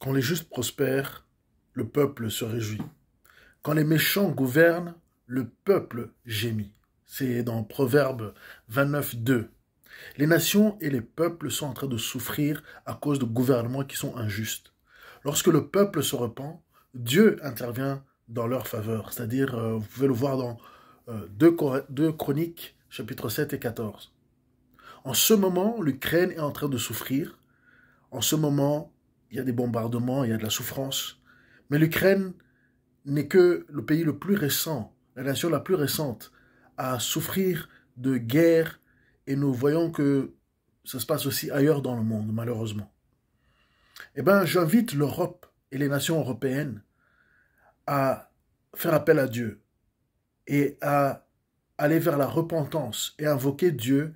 Quand les justes prospèrent, le peuple se réjouit. Quand les méchants gouvernent, le peuple gémit. C'est dans Proverbe 29, 2. Les nations et les peuples sont en train de souffrir à cause de gouvernements qui sont injustes. Lorsque le peuple se repent, Dieu intervient dans leur faveur. C'est-à-dire, euh, vous pouvez le voir dans 2, euh, Chroniques, chapitres 7 et 14. En ce moment, l'Ukraine est en train de souffrir. En ce moment, il y a des bombardements, il y a de la souffrance. Mais l'Ukraine n'est que le pays le plus récent, la nation la plus récente à souffrir de guerre et nous voyons que ça se passe aussi ailleurs dans le monde, malheureusement. Eh bien, j'invite l'Europe et les nations européennes à faire appel à Dieu et à aller vers la repentance et invoquer Dieu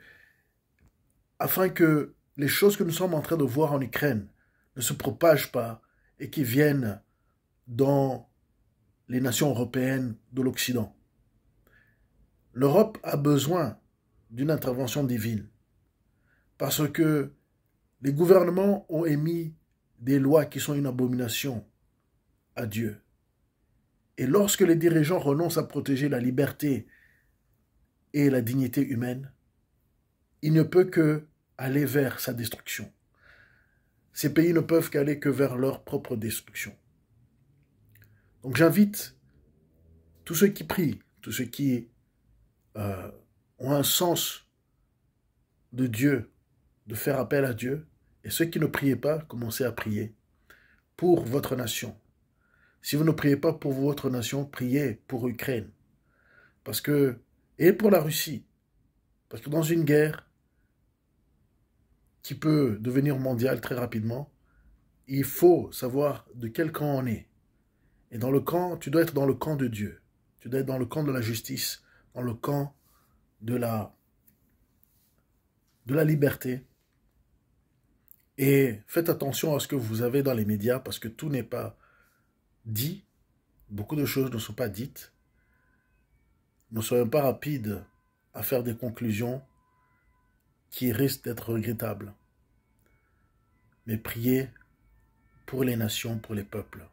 afin que les choses que nous sommes en train de voir en Ukraine, ne se propagent pas et qui viennent dans les nations européennes de l'Occident. L'Europe a besoin d'une intervention divine parce que les gouvernements ont émis des lois qui sont une abomination à Dieu. Et lorsque les dirigeants renoncent à protéger la liberté et la dignité humaine, il ne peut que aller vers sa destruction. Ces pays ne peuvent qu'aller que vers leur propre destruction. Donc j'invite tous ceux qui prient, tous ceux qui euh, ont un sens de Dieu, de faire appel à Dieu, et ceux qui ne priaient pas, commencez à prier pour votre nation. Si vous ne priez pas pour votre nation, priez pour l'Ukraine. Parce que, et pour la Russie. Parce que dans une guerre, qui peut devenir mondial très rapidement, il faut savoir de quel camp on est. Et dans le camp, tu dois être dans le camp de Dieu. Tu dois être dans le camp de la justice, dans le camp de la, de la liberté. Et faites attention à ce que vous avez dans les médias parce que tout n'est pas dit. Beaucoup de choses ne sont pas dites. Ne soyons pas rapides à faire des conclusions qui risque d'être regrettable. Mais priez pour les nations, pour les peuples.